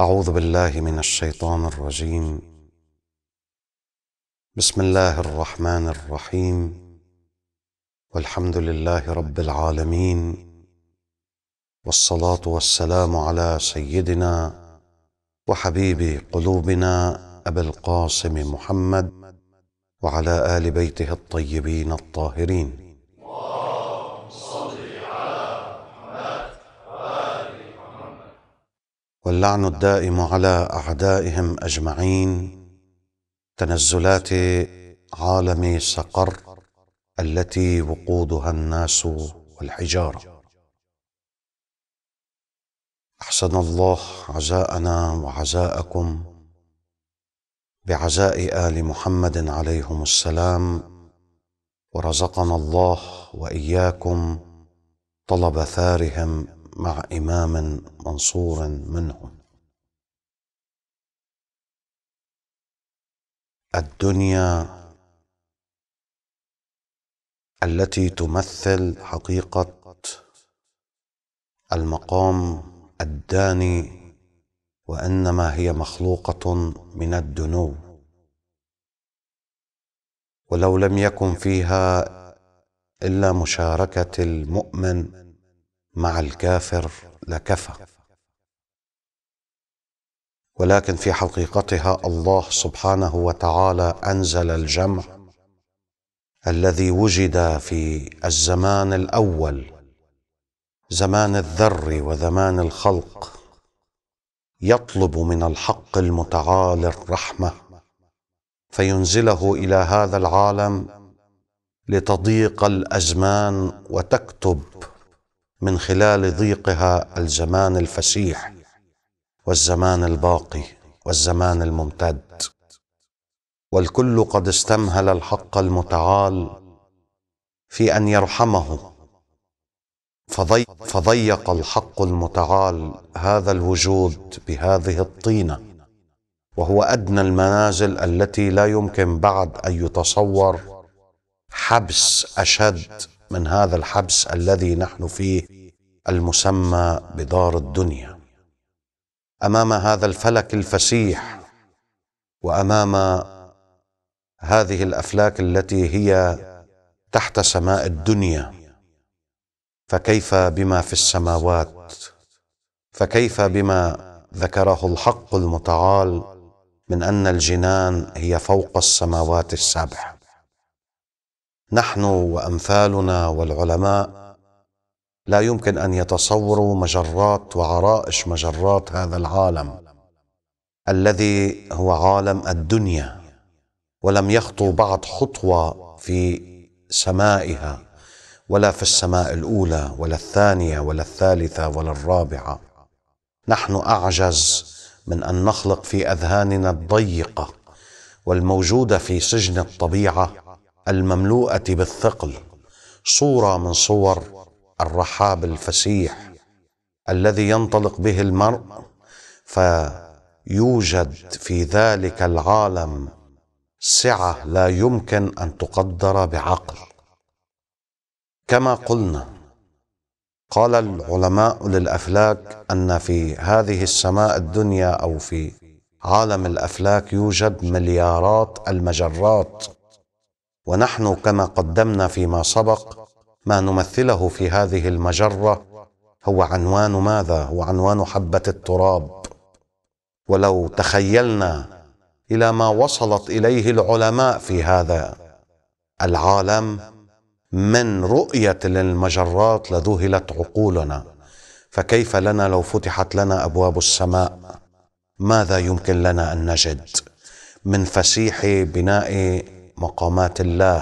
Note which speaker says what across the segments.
Speaker 1: أعوذ بالله من الشيطان الرجيم بسم الله الرحمن الرحيم والحمد لله رب العالمين والصلاة والسلام على سيدنا وحبيب قلوبنا أبي القاسم محمد وعلى آل بيته الطيبين الطاهرين واللعن الدائم على اعدائهم اجمعين تنزلات عالم سقر التي وقودها الناس والحجاره احسن الله عزاءنا وعزاءكم بعزاء ال محمد عليهم السلام ورزقنا الله واياكم طلب ثارهم مع إمام منصور منهم الدنيا التي تمثل حقيقة المقام الداني وانما هي مخلوقه من الدنو ولو لم يكن فيها الا مشاركه المؤمن مع الكافر لكفى ولكن في حقيقتها الله سبحانه وتعالى انزل الجمع الذي وجد في الزمان الاول زمان الذر وزمان الخلق يطلب من الحق المتعالي الرحمه فينزله الى هذا العالم لتضيق الازمان وتكتب من خلال ضيقها الزمان الفسيح والزمان الباقي والزمان الممتد والكل قد استمهل الحق المتعال في ان يرحمه فضي فضيق الحق المتعال هذا الوجود بهذه الطينه وهو ادنى المنازل التي لا يمكن بعد ان يتصور حبس اشد من هذا الحبس الذي نحن فيه المسمى بدار الدنيا امام هذا الفلك الفسيح وامام هذه الافلاك التي هي تحت سماء الدنيا فكيف بما في السماوات فكيف بما ذكره الحق المتعال من ان الجنان هي فوق السماوات السبع نحن وامثالنا والعلماء لا يمكن ان يتصوروا مجرات وعرائش مجرات هذا العالم الذي هو عالم الدنيا ولم يخطو بعد خطوه في سمائها ولا في السماء الاولى ولا الثانيه ولا الثالثه ولا الرابعه نحن اعجز من ان نخلق في اذهاننا الضيقه والموجوده في سجن الطبيعه المملوءه بالثقل صوره من صور الرحاب الفسيح الذي ينطلق به المرء فيوجد في ذلك العالم سعه لا يمكن ان تقدر بعقل كما قلنا قال العلماء للافلاك ان في هذه السماء الدنيا او في عالم الافلاك يوجد مليارات المجرات ونحن كما قدمنا فيما سبق ما نمثله في هذه المجره هو عنوان ماذا هو عنوان حبه التراب ولو تخيلنا الى ما وصلت اليه العلماء في هذا العالم من رؤيه للمجرات لذهلت عقولنا فكيف لنا لو فتحت لنا ابواب السماء ماذا يمكن لنا ان نجد من فسيح بناء مقامات الله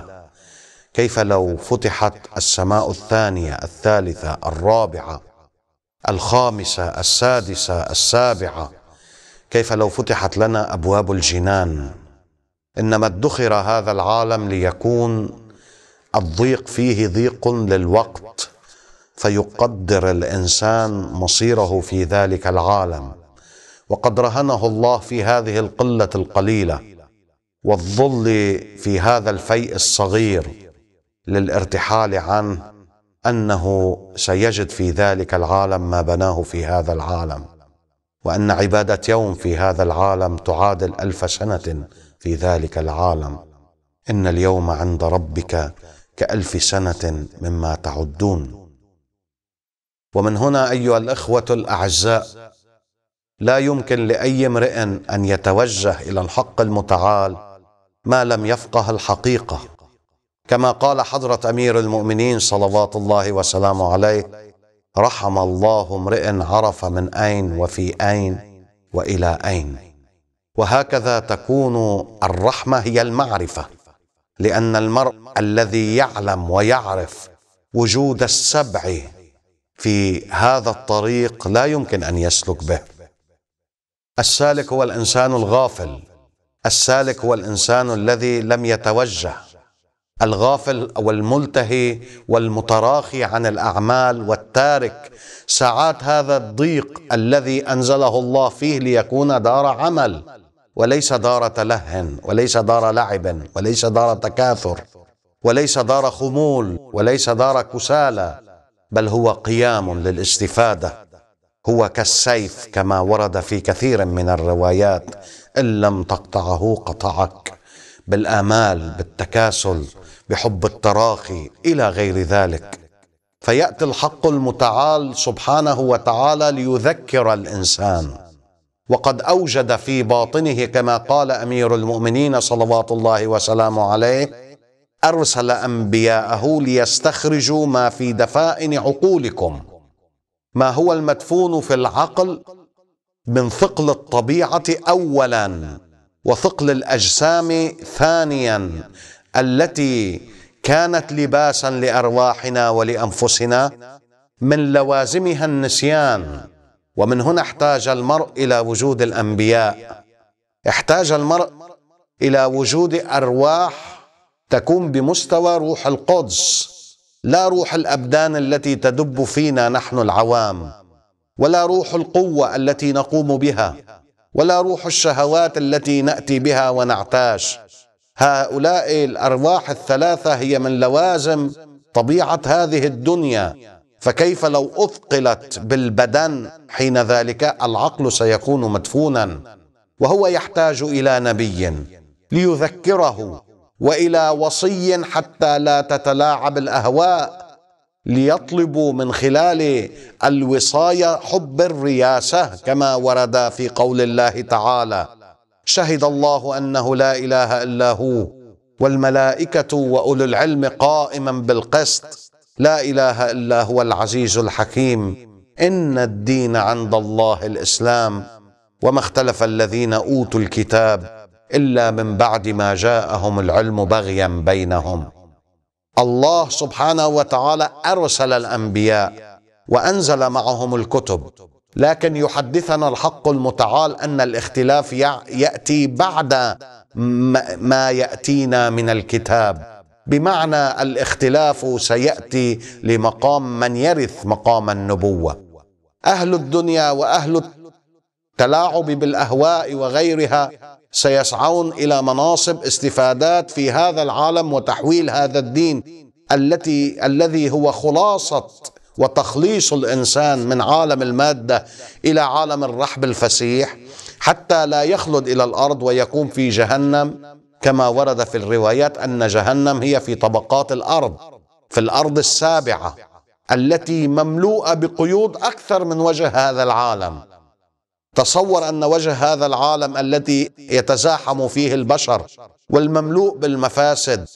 Speaker 1: كيف لو فتحت السماء الثانيه الثالثه الرابعه الخامسه السادسه السابعه كيف لو فتحت لنا ابواب الجنان انما ادخر هذا العالم ليكون الضيق فيه ضيق للوقت فيقدر الانسان مصيره في ذلك العالم وقد رهنه الله في هذه القله القليله والظل في هذا الفيء الصغير للارتحال عنه انه سيجد في ذلك العالم ما بناه في هذا العالم وان عباده يوم في هذا العالم تعادل الف سنه في ذلك العالم ان اليوم عند ربك كالف سنه مما تعدون ومن هنا ايها الاخوه الاعزاء لا يمكن لاي امرئ ان يتوجه الى الحق المتعال ما لم يفقه الحقيقة كما قال حضرة أمير المؤمنين صلوات الله وسلامه عليه رحم الله امرئ عرف من أين وفي أين وإلى أين وهكذا تكون الرحمة هي المعرفة لأن المرء الذي يعلم ويعرف وجود السبع في هذا الطريق لا يمكن أن يسلك به السالك هو الإنسان الغافل السالك هو الانسان الذي لم يتوجه الغافل والملتهي والمتراخي عن الاعمال والتارك ساعات هذا الضيق الذي انزله الله فيه ليكون دار عمل وليس دار تلهن وليس دار لعب وليس دار تكاثر وليس دار خمول وليس دار كسالى بل هو قيام للاستفاده هو كالسيف كما ورد في كثير من الروايات إن لم تقطعه قطعك بالآمال بالتكاسل بحب التراخي إلى غير ذلك فيأتي الحق المتعال سبحانه وتعالى ليذكر الإنسان وقد أوجد في باطنه كما قال أمير المؤمنين صلوات الله وسلامه عليه أرسل أنبياءه ليستخرجوا ما في دفائن عقولكم ما هو المدفون في العقل من ثقل الطبيعه اولا وثقل الاجسام ثانيا التي كانت لباسا لارواحنا ولانفسنا من لوازمها النسيان ومن هنا احتاج المرء الى وجود الانبياء احتاج المرء الى وجود ارواح تكون بمستوى روح القدس لا روح الابدان التي تدب فينا نحن العوام ولا روح القوه التي نقوم بها ولا روح الشهوات التي ناتي بها ونعتاش هؤلاء الارواح الثلاثه هي من لوازم طبيعه هذه الدنيا فكيف لو اثقلت بالبدن حين ذلك العقل سيكون مدفونا وهو يحتاج الى نبي ليذكره والى وصي حتى لا تتلاعب الاهواء ليطلبوا من خلال الوصايه حب الرياسه كما ورد في قول الله تعالى شهد الله انه لا اله الا هو والملائكه واولو العلم قائما بالقسط لا اله الا هو العزيز الحكيم ان الدين عند الله الاسلام وما اختلف الذين اوتوا الكتاب الا من بعد ما جاءهم العلم بغيا بينهم الله سبحانه وتعالى أرسل الأنبياء وأنزل معهم الكتب لكن يحدثنا الحق المتعال أن الاختلاف يأتي بعد ما يأتينا من الكتاب بمعنى الاختلاف سيأتي لمقام من يرث مقام النبوة أهل الدنيا وأهل التلاعب بالأهواء وغيرها سيسعون الى مناصب استفادات في هذا العالم وتحويل هذا الدين التي الذي هو خلاصه وتخليص الانسان من عالم الماده الى عالم الرحب الفسيح حتى لا يخلد الى الارض ويكون في جهنم كما ورد في الروايات ان جهنم هي في طبقات الارض في الارض السابعه التي مملوءه بقيود اكثر من وجه هذا العالم تصور ان وجه هذا العالم الذي يتزاحم فيه البشر والمملوء بالمفاسد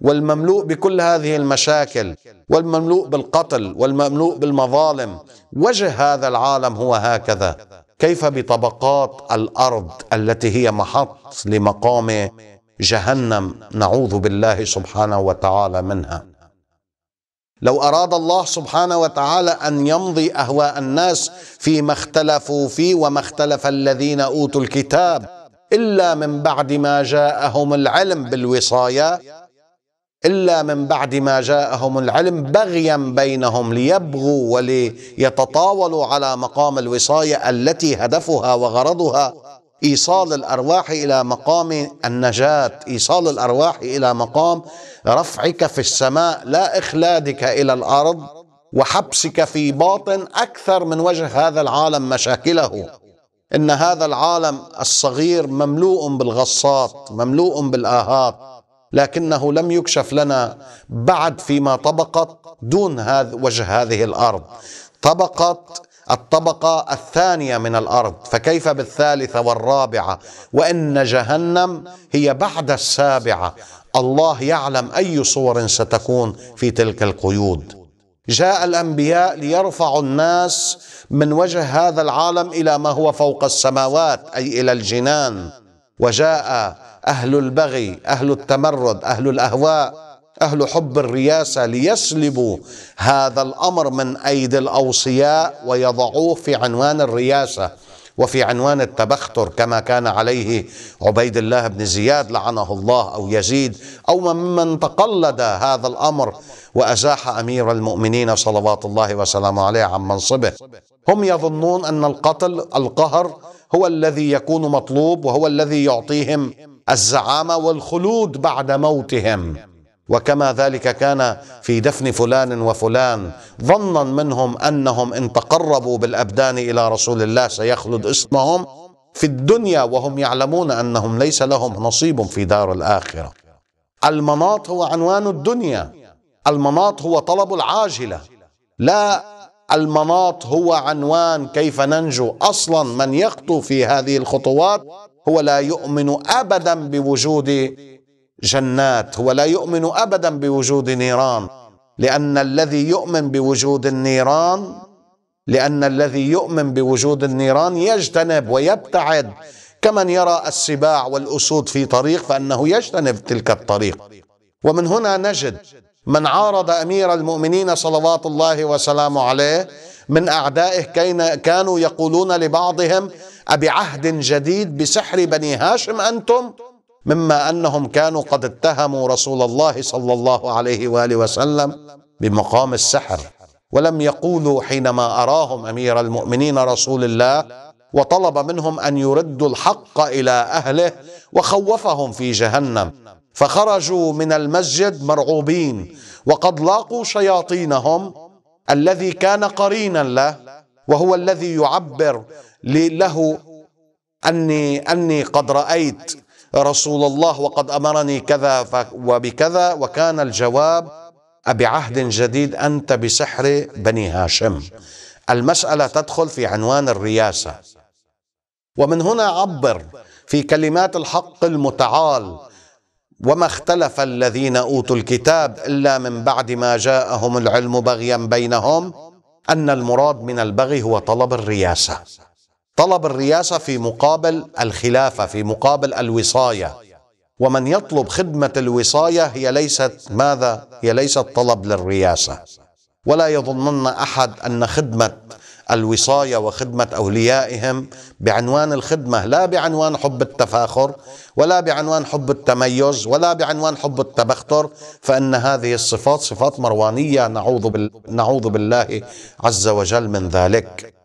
Speaker 1: والمملوء بكل هذه المشاكل والمملوء بالقتل والمملوء بالمظالم وجه هذا العالم هو هكذا كيف بطبقات الارض التي هي محط لمقام جهنم نعوذ بالله سبحانه وتعالى منها لو أراد الله سبحانه وتعالى أن يمضي أهواء الناس فيما اختلفوا فيه وما اختلف الذين أوتوا الكتاب إلا من بعد ما جاءهم العلم بالوصاية إلا من بعد ما جاءهم العلم بغيا بينهم ليبغوا وليتطاولوا على مقام الوصاية التي هدفها وغرضها ايصال الارواح الى مقام النجاه ايصال الارواح الى مقام رفعك في السماء لا اخلادك الى الارض وحبسك في باطن اكثر من وجه هذا العالم مشاكله ان هذا العالم الصغير مملوء بالغصات مملوء بالاهات لكنه لم يكشف لنا بعد فيما طبقت دون هذا وجه هذه الارض طبقت الطبقة الثانية من الأرض فكيف بالثالثة والرابعة وإن جهنم هي بعد السابعة الله يعلم أي صور ستكون في تلك القيود جاء الأنبياء ليرفعوا الناس من وجه هذا العالم إلى ما هو فوق السماوات أي إلى الجنان وجاء أهل البغي أهل التمرد أهل الأهواء أهل حب الرياسة ليسلبوا هذا الأمر من أيدي الأوصياء ويضعوه في عنوان الرياسة وفي عنوان التبختر كما كان عليه عبيد الله بن زياد لعنه الله أو يزيد أو ممن تقلد هذا الأمر وأزاح أمير المؤمنين صلوات الله وسلامه عليه عن منصبه هم يظنون أن القتل القهر هو الذي يكون مطلوب وهو الذي يعطيهم الزعامة والخلود بعد موتهم وكما ذلك كان في دفن فلان وفلان ظنا منهم انهم ان تقربوا بالابدان الى رسول الله سيخلد اسمهم في الدنيا وهم يعلمون انهم ليس لهم نصيب في دار الاخره. المناط هو عنوان الدنيا، المناط هو طلب العاجله، لا المناط هو عنوان كيف ننجو، اصلا من يخطو في هذه الخطوات هو لا يؤمن ابدا بوجود جنات هو لا يؤمن أبدا بوجود نيران لأن الذي يؤمن بوجود النيران لأن الذي يؤمن بوجود النيران يجتنب ويبتعد كمن يرى السباع والأسود في طريق فأنه يجتنب تلك الطريق ومن هنا نجد من عارض أمير المؤمنين صلوات الله وسلامه عليه من أعدائه كانوا يقولون لبعضهم أبعهد جديد بسحر بني هاشم أنتم مما انهم كانوا قد اتهموا رسول الله صلى الله عليه واله وسلم بمقام السحر ولم يقولوا حينما اراهم امير المؤمنين رسول الله وطلب منهم ان يردوا الحق الى اهله وخوفهم في جهنم فخرجوا من المسجد مرعوبين وقد لاقوا شياطينهم الذي كان قرينا له وهو الذي يعبر له اني اني قد رايت رسول الله وقد امرني كذا وبكذا وكان الجواب ابعهد جديد انت بسحر بني هاشم المساله تدخل في عنوان الرياسه ومن هنا عبر في كلمات الحق المتعال وما اختلف الذين اوتوا الكتاب الا من بعد ما جاءهم العلم بغيا بينهم ان المراد من البغي هو طلب الرياسه طلب الرئاسة في مقابل الخلافة في مقابل الوصاية ومن يطلب خدمة الوصاية هي ليست ماذا؟ هي ليست طلب للرئاسة ولا يظنن أحد أن خدمة الوصاية وخدمة أوليائهم بعنوان الخدمة لا بعنوان حب التفاخر ولا بعنوان حب التميز ولا بعنوان حب التبختر فإن هذه الصفات صفات مروانية نعوذ, نعوذ بالله عز وجل من ذلك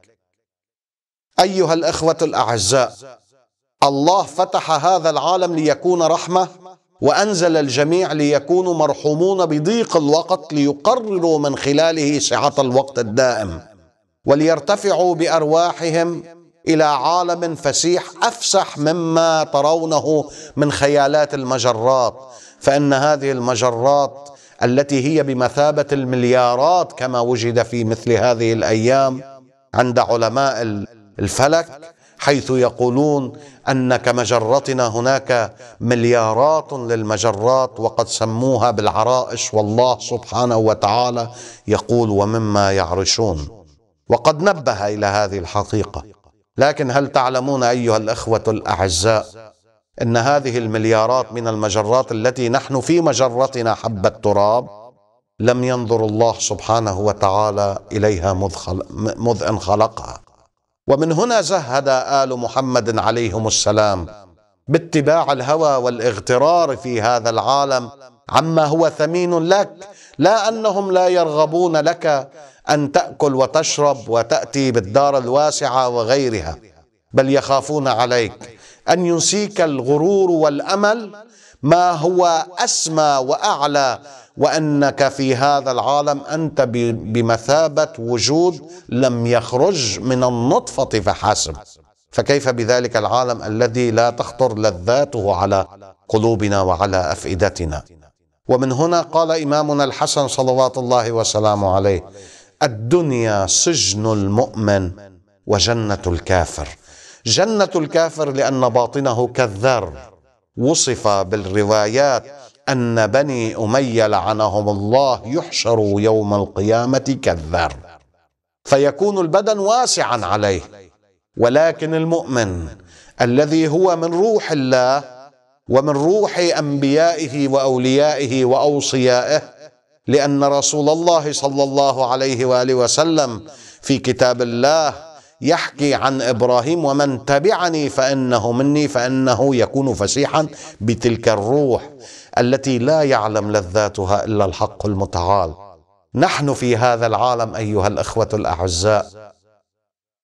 Speaker 1: أيها الإخوة الأعزاء الله فتح هذا العالم ليكون رحمة وأنزل الجميع ليكونوا مرحومون بضيق الوقت ليقرروا من خلاله سعة الوقت الدائم وليرتفعوا بأرواحهم إلى عالم فسيح أفسح مما ترونه من خيالات المجرات فإن هذه المجرات التي هي بمثابة المليارات كما وجد في مثل هذه الأيام عند علماء الفلك حيث يقولون أن كمجرتنا هناك مليارات للمجرات وقد سموها بالعرائش والله سبحانه وتعالى يقول ومما يعرشون وقد نبه إلى هذه الحقيقة لكن هل تعلمون أيها الأخوة الأعزاء أن هذه المليارات من المجرات التي نحن في مجرتنا حبة تراب لم ينظر الله سبحانه وتعالى إليها مذ, انخلقها مذ إن خلقها ومن هنا زهد آل محمد عليهم السلام باتباع الهوى والاغترار في هذا العالم عما هو ثمين لك لا أنهم لا يرغبون لك أن تأكل وتشرب وتأتي بالدار الواسعة وغيرها بل يخافون عليك أن ينسيك الغرور والأمل ما هو أسمى وأعلى وانك في هذا العالم انت بمثابه وجود لم يخرج من النطفه فحسب فكيف بذلك العالم الذي لا تخطر لذاته على قلوبنا وعلى افئدتنا ومن هنا قال امامنا الحسن صلوات الله وسلامه عليه الدنيا سجن المؤمن وجنه الكافر جنه الكافر لان باطنه كالذر وصف بالروايات أن بني أمية لعنهم الله يحشروا يوم القيامة كالذر فيكون البدن واسعا عليه ولكن المؤمن الذي هو من روح الله ومن روح أنبيائه وأوليائه وأوصيائه لأن رسول الله صلى الله عليه وآله وسلم في كتاب الله يحكي عن ابراهيم ومن تبعني فانه مني فانه يكون فسيحا بتلك الروح التي لا يعلم لذاتها الا الحق المتعال نحن في هذا العالم ايها الاخوه الاعزاء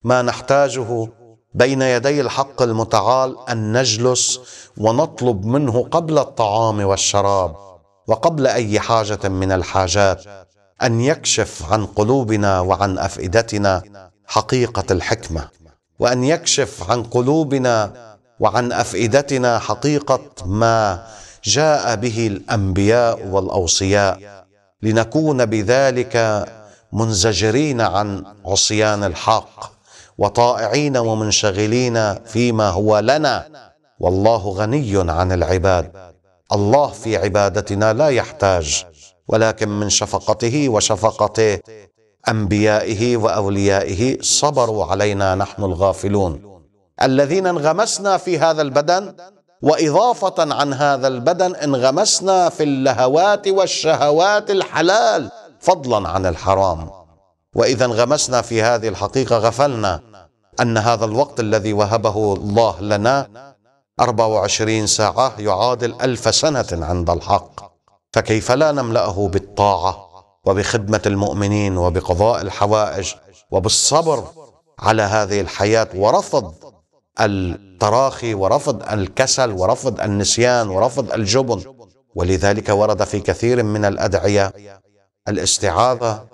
Speaker 1: ما نحتاجه بين يدي الحق المتعال ان نجلس ونطلب منه قبل الطعام والشراب وقبل اي حاجه من الحاجات ان يكشف عن قلوبنا وعن افئدتنا حقيقه الحكمه وان يكشف عن قلوبنا وعن افئدتنا حقيقه ما جاء به الانبياء والاوصياء لنكون بذلك منزجرين عن عصيان الحق وطائعين ومنشغلين فيما هو لنا والله غني عن العباد الله في عبادتنا لا يحتاج ولكن من شفقته وشفقته انبيائه واوليائه صبروا علينا نحن الغافلون الذين انغمسنا في هذا البدن واضافه عن هذا البدن انغمسنا في اللهوات والشهوات الحلال فضلا عن الحرام واذا انغمسنا في هذه الحقيقه غفلنا ان هذا الوقت الذي وهبه الله لنا 24 ساعه يعادل الف سنه عند الحق فكيف لا نملاه بالطاعه وبخدمه المؤمنين وبقضاء الحوائج وبالصبر على هذه الحياه ورفض التراخي ورفض الكسل ورفض النسيان ورفض الجبن ولذلك ورد في كثير من الادعيه الاستعاذه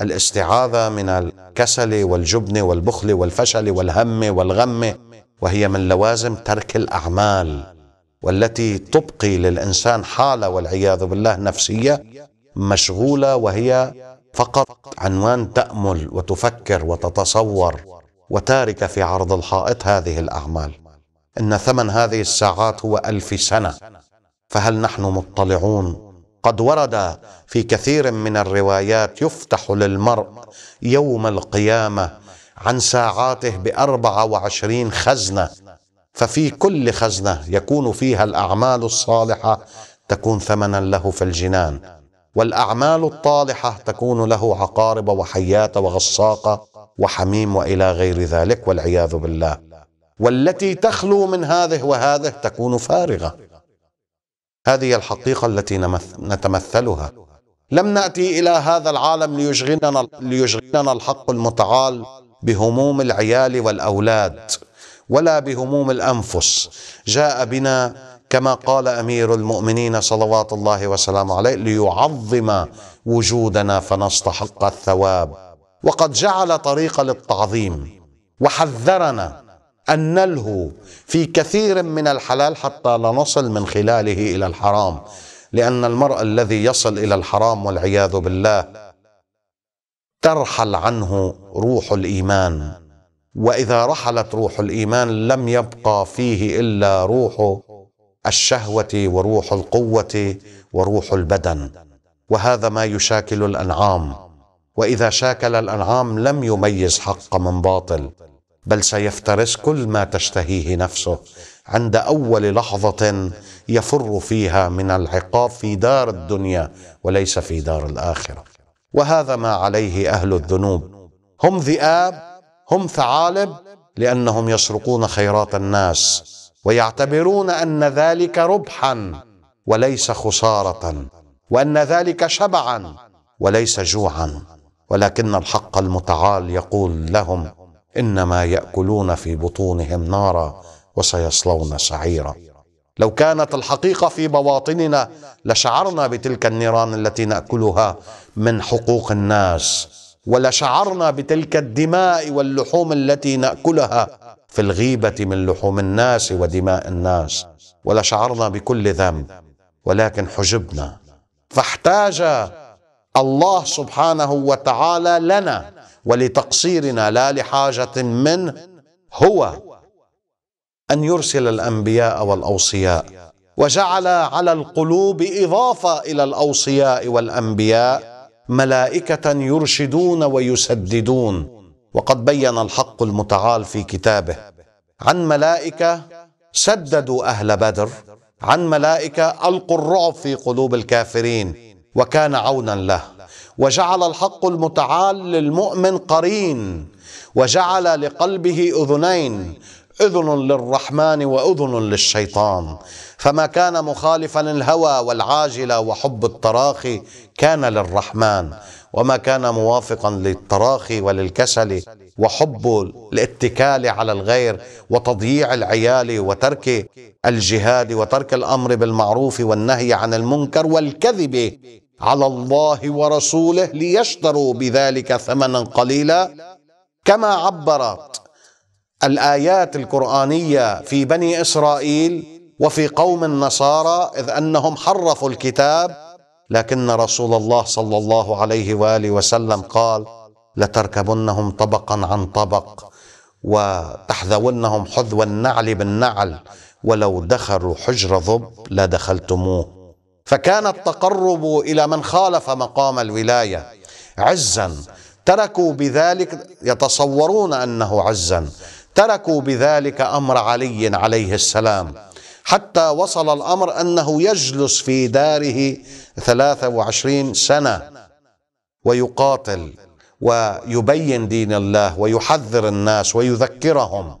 Speaker 1: الاستعاذه من الكسل والجبن والبخل والفشل والهم والغم وهي من لوازم ترك الاعمال والتي تبقي للانسان حاله والعياذ بالله نفسيه مشغوله وهي فقط عنوان تامل وتفكر وتتصور وتارك في عرض الحائط هذه الأعمال إن ثمن هذه الساعات هو ألف سنة فهل نحن مطلعون قد ورد في كثير من الروايات يفتح للمرء يوم القيامة عن ساعاته بأربعة وعشرين خزنة ففي كل خزنة يكون فيها الأعمال الصالحة تكون ثمنا له في الجنان والأعمال الطالحة تكون له عقارب وحيات وغصاقة وحميم والى غير ذلك والعياذ بالله والتي تخلو من هذه وهذه تكون فارغه هذه الحقيقه التي نتمثلها لم ناتي الى هذا العالم ليشغلنا ليشغلنا الحق المتعال بهموم العيال والاولاد ولا بهموم الانفس جاء بنا كما قال امير المؤمنين صلوات الله وسلامه عليه ليعظم وجودنا فنستحق الثواب وقد جعل طريق للتعظيم وحذرنا أن نلهو في كثير من الحلال حتى لا نصل من خلاله إلى الحرام لأن المرء الذي يصل إلى الحرام والعياذ بالله ترحل عنه روح الإيمان وإذا رحلت روح الإيمان لم يبقى فيه إلا روح الشهوة وروح القوة وروح البدن وهذا ما يشاكل الأنعام واذا شاكل الانعام لم يميز حق من باطل بل سيفترس كل ما تشتهيه نفسه عند اول لحظه يفر فيها من العقاب في دار الدنيا وليس في دار الاخره وهذا ما عليه اهل الذنوب هم ذئاب هم ثعالب لانهم يسرقون خيرات الناس ويعتبرون ان ذلك ربحا وليس خساره وان ذلك شبعا وليس جوعا ولكن الحق المتعال يقول لهم انما ياكلون في بطونهم نارا وسيصلون سعيرا لو كانت الحقيقه في بواطننا لشعرنا بتلك النيران التي ناكلها من حقوق الناس ولشعرنا بتلك الدماء واللحوم التي ناكلها في الغيبه من لحوم الناس ودماء الناس ولشعرنا بكل ذنب ولكن حجبنا فاحتاج الله سبحانه وتعالى لنا ولتقصيرنا لا لحاجة منه هو أن يرسل الأنبياء والأوصياء وجعل على القلوب إضافة إلى الأوصياء والأنبياء ملائكة يرشدون ويسددون وقد بين الحق المتعال في كتابه عن ملائكة سددوا أهل بدر عن ملائكة ألقوا الرعب في قلوب الكافرين وكان عونا له وجعل الحق المتعال للمؤمن قرين وجعل لقلبه اذنين اذن للرحمن واذن للشيطان فما كان مخالفا الهوى والعاجله وحب التراخي كان للرحمن وما كان موافقا للتراخي وللكسل وحب الاتكال على الغير وتضييع العيال وترك الجهاد وترك الامر بالمعروف والنهي عن المنكر والكذب على الله ورسوله ليشتروا بذلك ثمنا قليلا كما عبرت الايات القرانيه في بني اسرائيل وفي قوم النصارى اذ انهم حرفوا الكتاب لكن رسول الله صلى الله عليه واله وسلم قال لتركبنهم طبقا عن طبق وتحذونهم حذو النعل بالنعل ولو دخلوا حجر ضب لدخلتموه فكان التقرب إلى من خالف مقام الولاية عزا تركوا بذلك يتصورون أنه عزا تركوا بذلك أمر علي عليه السلام حتى وصل الأمر أنه يجلس في داره 23 سنة ويقاتل ويبين دين الله ويحذر الناس ويذكرهم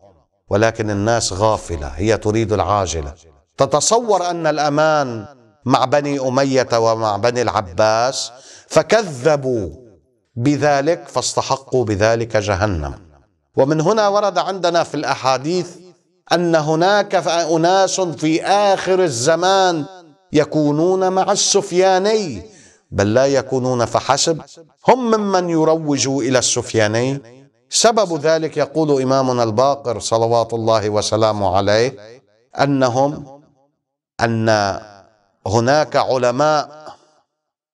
Speaker 1: ولكن الناس غافلة هي تريد العاجلة تتصور أن الأمان مع بني أمية ومع بني العباس فكذبوا بذلك فاستحقوا بذلك جهنم ومن هنا ورد عندنا في الأحاديث أن هناك أناس في آخر الزمان يكونون مع السفياني بل لا يكونون فحسب هم ممن يروجوا إلى السفياني سبب ذلك يقول إمامنا الباقر صلوات الله وسلامه عليه أنهم أن هناك علماء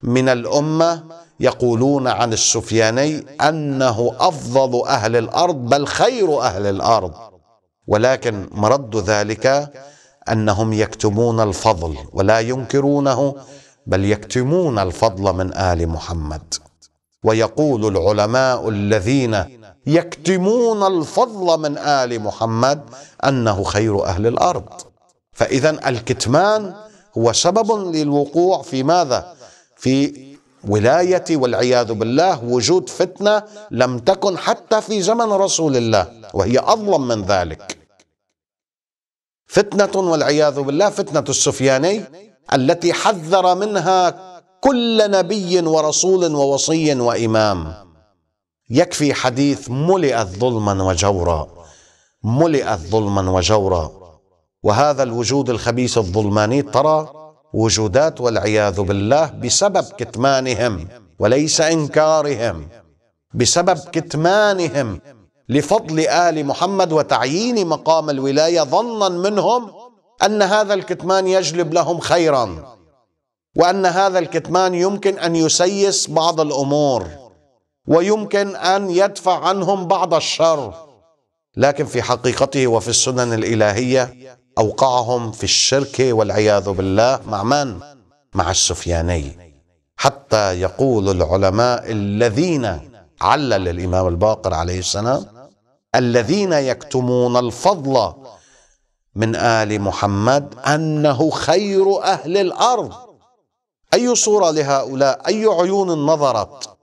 Speaker 1: من الأمة يقولون عن السفياني أنه أفضل أهل الأرض بل خير أهل الأرض ولكن مرد ذلك أنهم يكتمون الفضل ولا ينكرونه بل يكتمون الفضل من آل محمد ويقول العلماء الذين يكتمون الفضل من آل محمد أنه خير أهل الأرض فإذا الكتمان هو سبب للوقوع في ماذا في ولاية والعياذ بالله وجود فتنة لم تكن حتى في زمن رسول الله وهي أظلم من ذلك فتنة والعياذ بالله فتنة السفياني التي حذر منها كل نبي ورسول ووصي وإمام يكفي حديث ملئت ظلما وجورا ملئت ظلما وجورا وهذا الوجود الخبيث الظلماني ترى وجودات والعياذ بالله بسبب كتمانهم وليس انكارهم بسبب كتمانهم لفضل ال محمد وتعيين مقام الولايه ظنا منهم ان هذا الكتمان يجلب لهم خيرا وان هذا الكتمان يمكن ان يسيس بعض الامور ويمكن ان يدفع عنهم بعض الشر لكن في حقيقته وفي السنن الالهيه أوقعهم في الشرك والعياذ بالله مع من؟ مع السفياني حتى يقول العلماء الذين علل الإمام الباقر عليه السلام الذين يكتمون الفضل من آل محمد أنه خير أهل الأرض أي صورة لهؤلاء أي عيون نظرت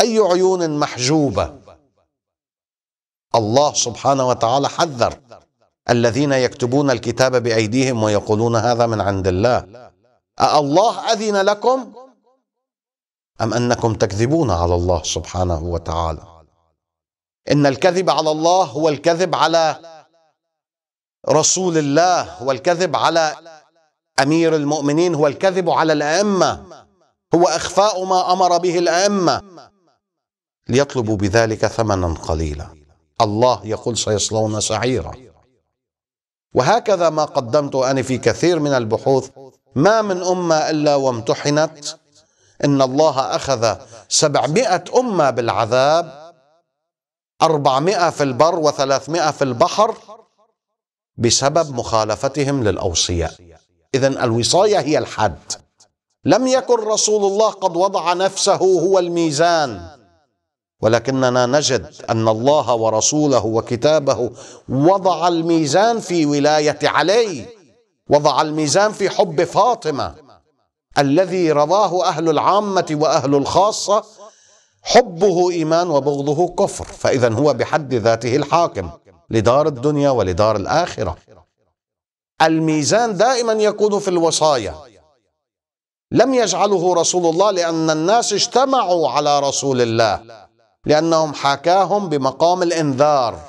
Speaker 1: أي عيون محجوبة الله سبحانه وتعالى حذر الذين يكتبون الكتاب بأيديهم ويقولون هذا من عند الله أالله أذن لكم أم أنكم تكذبون على الله سبحانه وتعالى إن الكذب على الله هو الكذب على رسول الله هو الكذب على أمير المؤمنين هو الكذب على الأئمة هو إخفاء ما أمر به الأئمة ليطلبوا بذلك ثمنا قليلا الله يقول سيصلون سعيرا وهكذا ما قدمت أنا في كثير من البحوث ما من أمة إلا وامتحنت إن الله أخذ سبعمائة أمة بالعذاب أربعمائة في البر وثلاثمائة في البحر بسبب مخالفتهم للأوصياء إذا الوصاية هي الحد لم يكن رسول الله قد وضع نفسه هو الميزان ولكننا نجد ان الله ورسوله وكتابه وضع الميزان في ولايه علي وضع الميزان في حب فاطمه الذي رضاه اهل العامه واهل الخاصه حبه ايمان وبغضه كفر فاذا هو بحد ذاته الحاكم لدار الدنيا ولدار الاخره الميزان دائما يكون في الوصايا لم يجعله رسول الله لان الناس اجتمعوا على رسول الله لأنهم حاكاهم بمقام الإنذار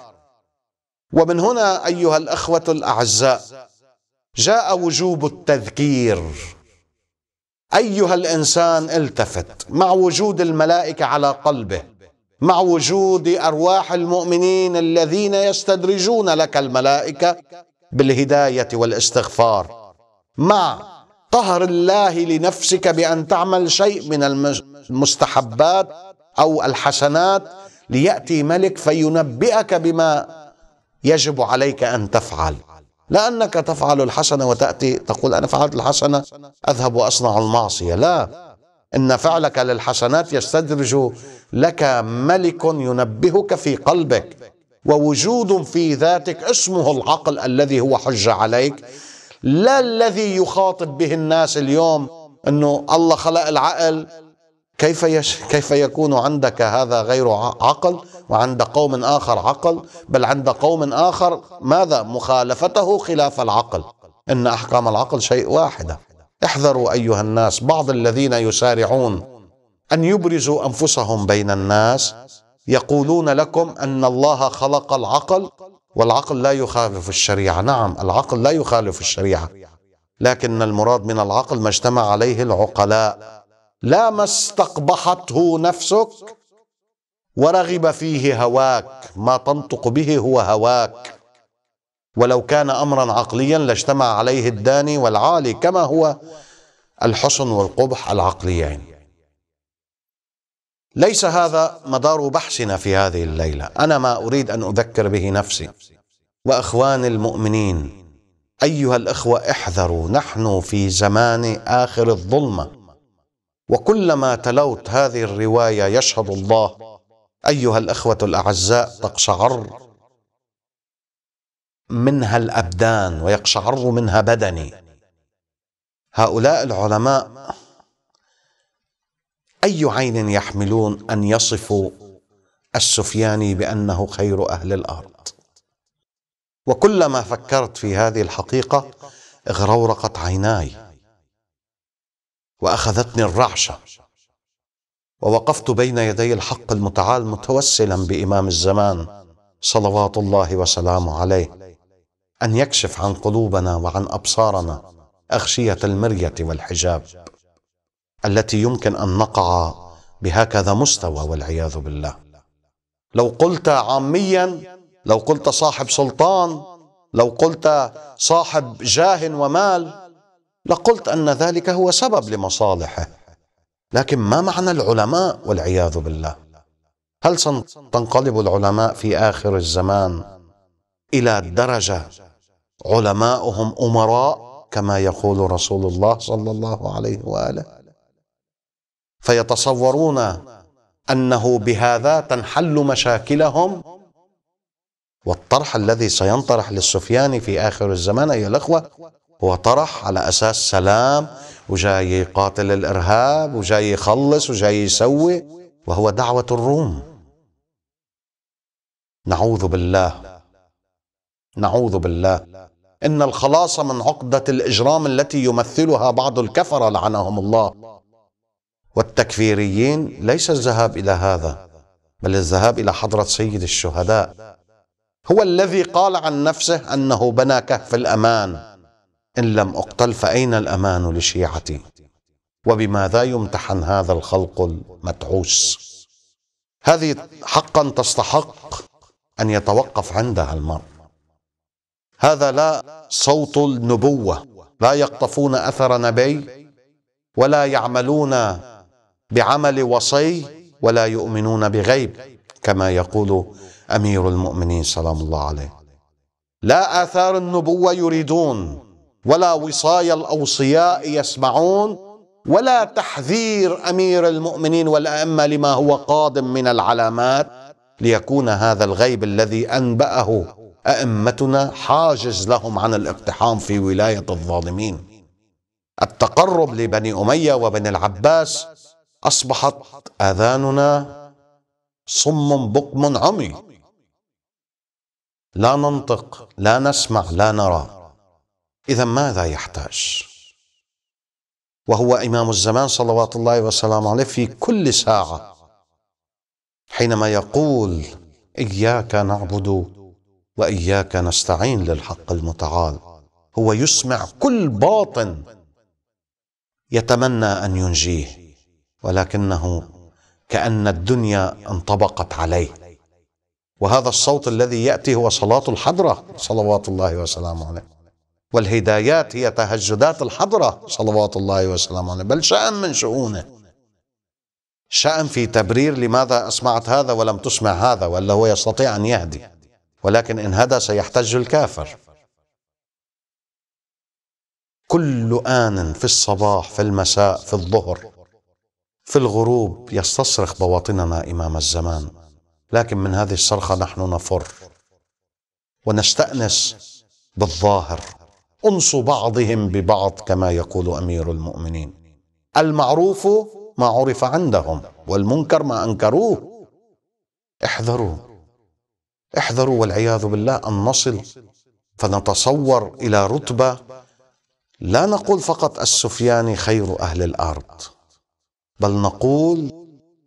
Speaker 1: ومن هنا أيها الأخوة الأعزاء جاء وجوب التذكير أيها الإنسان التفت مع وجود الملائكة على قلبه مع وجود أرواح المؤمنين الذين يستدرجون لك الملائكة بالهداية والاستغفار مع قهر الله لنفسك بأن تعمل شيء من المستحبات أو الحسنات ليأتي ملك فينبئك بما يجب عليك أن تفعل لا أنك تفعل الحسنة وتأتي تقول أنا فعلت الحسنة أذهب وأصنع المعصية لا إن فعلك للحسنات يستدرج لك ملك ينبهك في قلبك ووجود في ذاتك اسمه العقل الذي هو حجة عليك لا الذي يخاطب به الناس اليوم أنه الله خلق العقل كيف يش كيف يكون عندك هذا غير عقل وعند قوم آخر عقل بل عند قوم آخر ماذا مخالفته خلاف العقل إن أحكام العقل شيء واحدة احذروا أيها الناس بعض الذين يسارعون أن يبرزوا أنفسهم بين الناس يقولون لكم أن الله خلق العقل والعقل لا يخالف الشريعة نعم العقل لا يخالف الشريعة لكن المراد من العقل ما اجتمع عليه العقلاء لا ما استقبحته نفسك ورغب فيه هواك ما تنطق به هو هواك ولو كان امرا عقليا لاجتمع عليه الداني والعالي كما هو الحسن والقبح العقليين ليس هذا مدار بحثنا في هذه الليله انا ما اريد ان اذكر به نفسي واخواني المؤمنين ايها الاخوه احذروا نحن في زمان اخر الظلمه وكلما تلوت هذه الروايه يشهد الله ايها الاخوه الاعزاء تقشعر منها الابدان ويقشعر منها بدني هؤلاء العلماء اي عين يحملون ان يصفوا السفياني بانه خير اهل الارض وكلما فكرت في هذه الحقيقه اغرورقت عيناي واخذتني الرعشه ووقفت بين يدي الحق المتعال متوسلا بامام الزمان صلوات الله وسلامه عليه ان يكشف عن قلوبنا وعن ابصارنا اغشيه المريه والحجاب التي يمكن ان نقع بهكذا مستوى والعياذ بالله لو قلت عاميا لو قلت صاحب سلطان لو قلت صاحب جاه ومال لقلت ان ذلك هو سبب لمصالحه لكن ما معنى العلماء والعياذ بالله هل سننقلب العلماء في اخر الزمان الى درجه علماؤهم امراء كما يقول رسول الله صلى الله عليه واله فيتصورون انه بهذا تنحل مشاكلهم والطرح الذي سينطرح للسفياني في اخر الزمان ايها الاخوه هو طرح على أساس سلام وجاي يقاتل الإرهاب وجاي يخلص وجاي يسوي وهو دعوة الروم نعوذ بالله نعوذ بالله إن الخلاص من عقدة الإجرام التي يمثلها بعض الكفرة لعنهم الله والتكفيريين ليس الذهاب إلى هذا بل الذهاب إلى حضرة سيد الشهداء هو الذي قال عن نفسه أنه بنى كهف الأمان إن لم أقتل فأين الأمان لشيعتي وبماذا يمتحن هذا الخلق المتعوس هذه حقا تستحق أن يتوقف عندها المرء هذا لا صوت النبوة لا يقطفون أثر نبي ولا يعملون بعمل وصي ولا يؤمنون بغيب كما يقول أمير المؤمنين سلام الله عليه لا آثار النبوة يريدون ولا وصايا الأوصياء يسمعون ولا تحذير أمير المؤمنين والأئمة لما هو قادم من العلامات ليكون هذا الغيب الذي أنبأه أئمتنا حاجز لهم عن الاقتحام في ولاية الظالمين التقرب لبني أمية وبني العباس أصبحت آذاننا صم بكم عمي لا ننطق لا نسمع لا نرى إذا ماذا يحتاج؟ وهو إمام الزمان صلوات الله وسلامه عليه في كل ساعة حينما يقول إياك نعبد وإياك نستعين للحق المتعال هو يسمع كل باطن يتمنى أن ينجيه ولكنه كأن الدنيا انطبقت عليه وهذا الصوت الذي يأتي هو صلاة الحضرة صلوات الله وسلامه عليه والهدايات هي تهجدات الحضرة صلوات الله وسلامه عليه بل شأن من شؤونه شأن في تبرير لماذا أسمعت هذا ولم تسمع هذا ولا هو يستطيع أن يهدي ولكن إن هدى سيحتج الكافر كل آن في الصباح في المساء في الظهر في الغروب يستصرخ بواطننا إمام الزمان لكن من هذه الصرخة نحن نفر ونستأنس بالظاهر انس بعضهم ببعض كما يقول امير المؤمنين المعروف ما عرف عندهم والمنكر ما انكروه احذروا احذروا والعياذ بالله ان نصل فنتصور الى رتبه لا نقول فقط السفياني خير اهل الارض بل نقول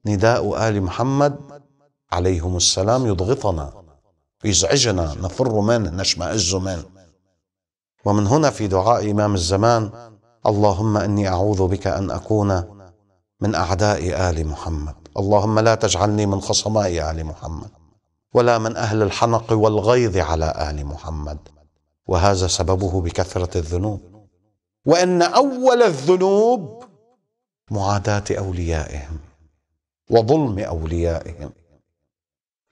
Speaker 1: نداء ال محمد عليهم السلام يضغطنا يزعجنا نفر منه نشمئز منه ومن هنا في دعاء إمام الزمان اللهم إني أعوذ بك أن أكون من أعداء آل محمد اللهم لا تجعلني من خصماء آل محمد ولا من أهل الحنق والغيظ على آل محمد وهذا سببه بكثرة الذنوب وإن أول الذنوب معاداة أوليائهم وظلم أوليائهم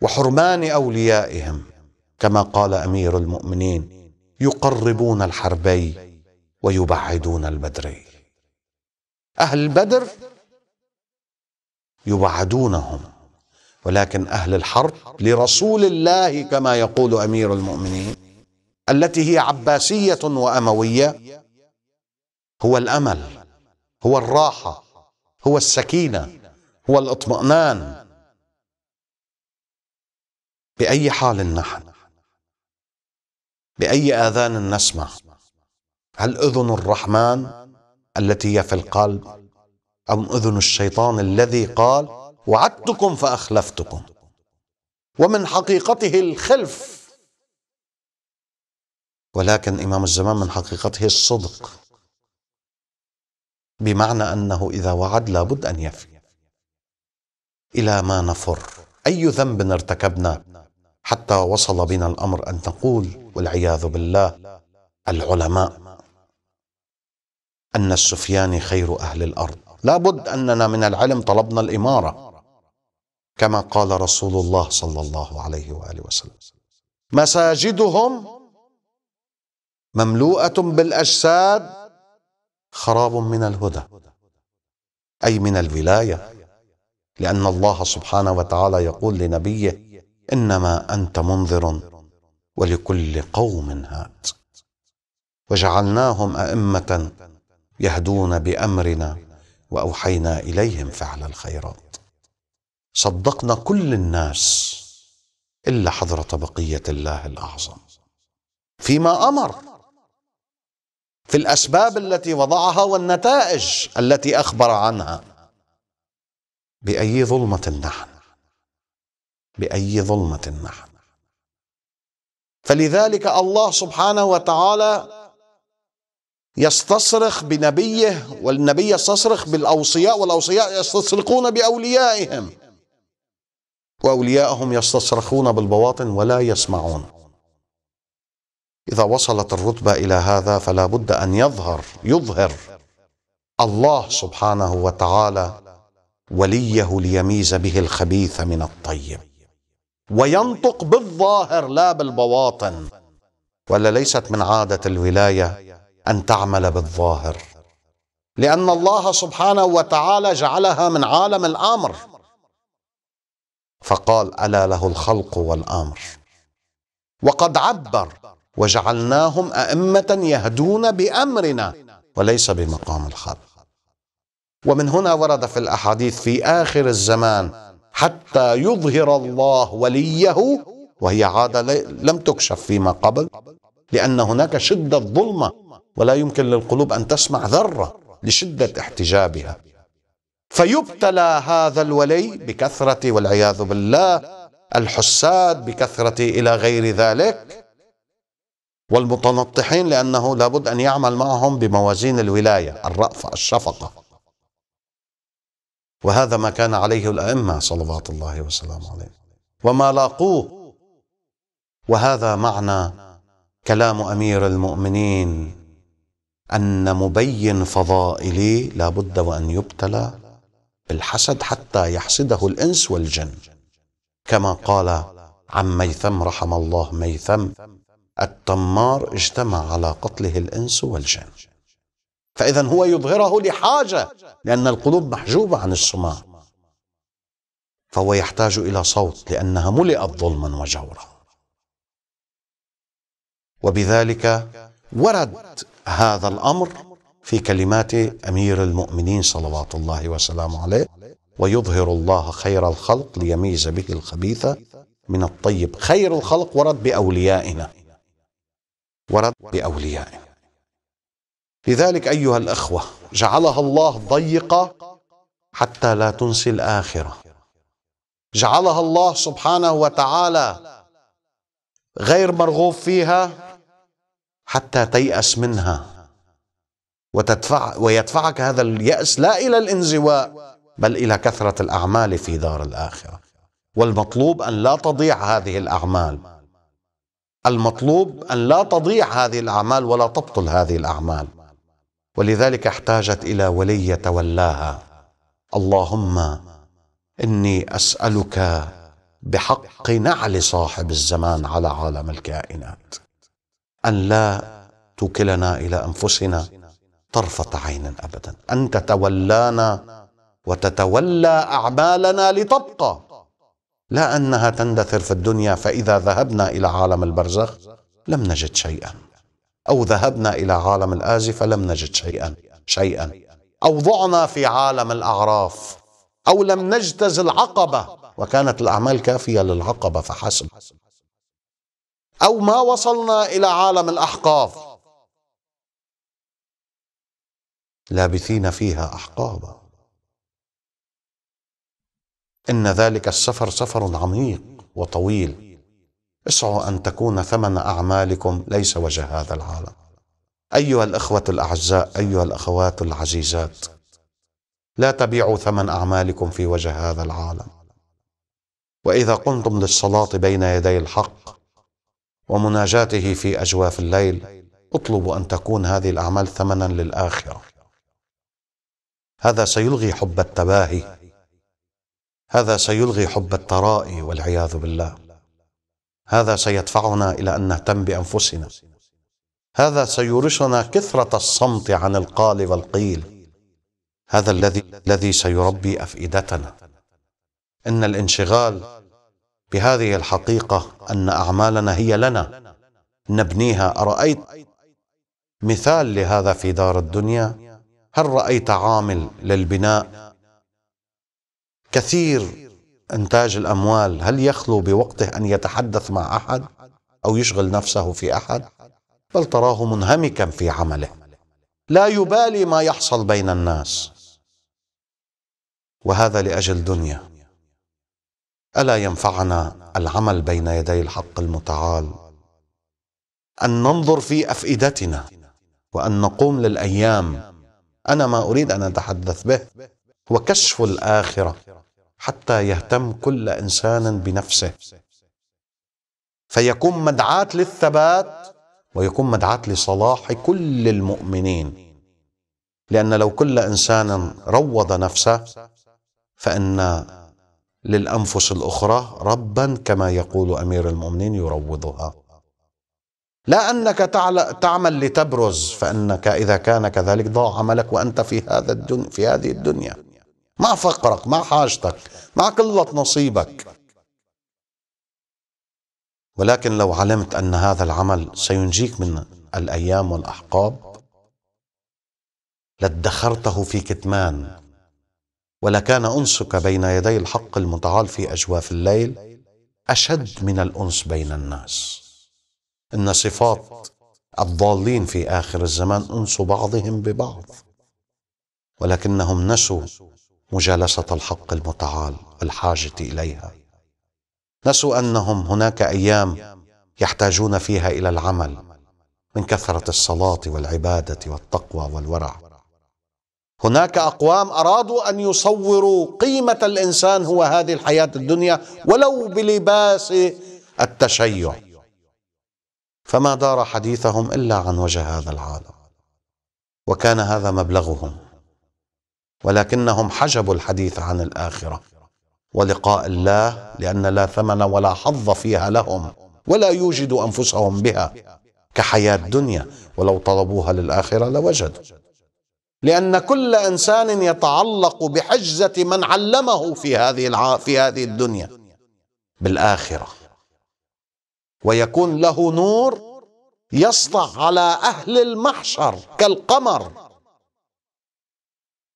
Speaker 1: وحرمان أوليائهم كما قال أمير المؤمنين يقربون الحربي ويبعدون البدري أهل بدر يبعدونهم ولكن أهل الحرب لرسول الله كما يقول أمير المؤمنين التي هي عباسية وأموية هو الأمل هو الراحة هو السكينة هو الاطمئنان بأي حال نحن بأي آذان نسمع هل أذن الرحمن التي هي في القلب أم أذن الشيطان الذي قال وعدتكم فأخلفتكم ومن حقيقته الخلف ولكن إمام الزمان من حقيقته الصدق بمعنى أنه إذا وعد لابد أن يفي إلى ما نفر أي ذنب ارتكبنا حتى وصل بنا الأمر أن نقول والعياذ بالله العلماء أن السفيان خير أهل الأرض لابد أننا من العلم طلبنا الإمارة كما قال رسول الله صلى الله عليه وآله وسلم مساجدهم مملوءة بالأجساد خراب من الهدى أي من الولاية لأن الله سبحانه وتعالى يقول لنبيه إنما أنت منذر ولكل قوم هاد وجعلناهم ائمه يهدون بامرنا واوحينا اليهم فعل الخيرات صدقنا كل الناس الا حضره بقيه الله الاعظم فيما امر في الاسباب التي وضعها والنتائج التي اخبر عنها باي ظلمه نحن باي ظلمه نحن فلذلك الله سبحانه وتعالى يستصرخ بنبيه والنبي يستصرخ بالاوصياء والاوصياء يستصرخون باوليائهم واوليائهم يستصرخون بالبواطن ولا يسمعون اذا وصلت الرتبه الى هذا فلا بد ان يظهر يظهر الله سبحانه وتعالى وليه ليميز به الخبيث من الطيب وينطق بالظاهر لا بالبواطن ولا ليست من عادة الولاية أن تعمل بالظاهر لأن الله سبحانه وتعالى جعلها من عالم الأمر فقال ألا له الخلق والأمر وقد عبر وجعلناهم أئمة يهدون بأمرنا وليس بمقام الخلق ومن هنا ورد في الأحاديث في آخر الزمان حتى يظهر الله وليه وهي عادة لم تكشف فيما قبل لأن هناك شدة ظلمة ولا يمكن للقلوب أن تسمع ذرة لشدة احتجابها فيبتلى هذا الولي بكثرة والعياذ بالله الحساد بكثرة إلى غير ذلك والمتنطحين لأنه لابد أن يعمل معهم بموازين الولاية الرأفة الشفقة وهذا ما كان عليه الأئمة صلوات الله وسلامه عليه وما لاقوه وهذا معنى كلام أمير المؤمنين أن مبين فضائلي لابد وأن يبتلى بالحسد حتى يحسده الإنس والجن كما قال عن ميثم رحم الله ميثم التمار اجتمع على قتله الإنس والجن فإذا هو يظهره لحاجة لأن القلوب محجوبة عن السماع فهو يحتاج إلى صوت لأنها ملئت ظلما وجورا وبذلك ورد هذا الأمر في كلمات أمير المؤمنين صلوات الله وسلامه عليه ويظهر الله خير الخلق ليميز به الخبيث من الطيب خير الخلق ورد بأوليائنا ورد بأوليائنا لذلك أيها الأخوة جعلها الله ضيقة حتى لا تنسي الآخرة جعلها الله سبحانه وتعالى غير مرغوب فيها حتى تيأس منها وتدفع ويدفعك هذا اليأس لا إلى الانزواء بل إلى كثرة الأعمال في دار الآخرة والمطلوب أن لا تضيع هذه الأعمال المطلوب أن لا تضيع هذه الأعمال ولا تبطل هذه الأعمال ولذلك احتاجت الى ولي يتولاها اللهم اني اسالك بحق نعل صاحب الزمان على عالم الكائنات ان لا توكلنا الى انفسنا طرفه عين ابدا ان تتولانا وتتولى اعمالنا لتبقى لا انها تندثر في الدنيا فاذا ذهبنا الى عالم البرزخ لم نجد شيئا أو ذهبنا إلى عالم الآزي فلم نجد شيئا شيئا أو ضعنا في عالم الأعراف أو لم نجتز العقبة وكانت الأعمال كافية للعقبة فحسب أو ما وصلنا إلى عالم الأحقاف لابثين فيها أحقابا إن ذلك السفر سفر عميق وطويل اسعوا أن تكون ثمن أعمالكم ليس وجه هذا العالم أيها الأخوة الأعزاء أيها الأخوات العزيزات لا تبيعوا ثمن أعمالكم في وجه هذا العالم وإذا قمتم للصلاة بين يدي الحق ومناجاته في أجواف الليل اطلبوا أن تكون هذه الأعمال ثمنا للآخرة هذا سيلغي حب التباهي هذا سيلغي حب الترائي والعياذ بالله هذا سيدفعنا الى ان نهتم بانفسنا هذا سيورثنا كثره الصمت عن القال والقيل هذا الذي الذي سيربي افئدتنا ان الانشغال بهذه الحقيقه ان اعمالنا هي لنا نبنيها ارايت مثال لهذا في دار الدنيا هل رايت عامل للبناء كثير إنتاج الأموال هل يخلو بوقته أن يتحدث مع أحد أو يشغل نفسه في أحد بل تراه منهمكا في عمله لا يبالي ما يحصل بين الناس وهذا لأجل دنيا ألا ينفعنا العمل بين يدي الحق المتعال أن ننظر في أفئدتنا وأن نقوم للأيام أنا ما أريد أن أتحدث به هو كشف الآخرة حتى يهتم كل انسان بنفسه فيكون مدعاة للثبات ويكون مدعاة لصلاح كل المؤمنين لأن لو كل إنسان روض نفسه فإن للأنفس الأخرى ربا كما يقول أمير المؤمنين يروضها لا أنك تعمل لتبرز فإنك إذا كان كذلك ضاع عملك وأنت في هذا الدنيا في هذه الدنيا مع فقرك مع حاجتك مع قلة نصيبك ولكن لو علمت أن هذا العمل سينجيك من الأيام والأحقاب لادخرته في كتمان ولكان أنسك بين يدي الحق المتعال في أجواف الليل أشد من الأنس بين الناس إن صفات الضالين في آخر الزمان أنس بعضهم ببعض ولكنهم نسوا مجالسه الحق المتعال الحاجه اليها نسوا انهم هناك ايام يحتاجون فيها الى العمل من كثره الصلاه والعباده والتقوى والورع هناك اقوام ارادوا ان يصوروا قيمه الانسان هو هذه الحياه الدنيا ولو بلباس التشيع فما دار حديثهم الا عن وجه هذا العالم وكان هذا مبلغهم ولكنهم حجبوا الحديث عن الاخره ولقاء الله لان لا ثمن ولا حظ فيها لهم ولا يوجدوا انفسهم بها كحياه دنيا ولو طلبوها للاخره لوجدوا لان كل انسان يتعلق بحجزه من علمه في هذه الع... في هذه الدنيا بالاخره ويكون له نور يسطع على اهل المحشر كالقمر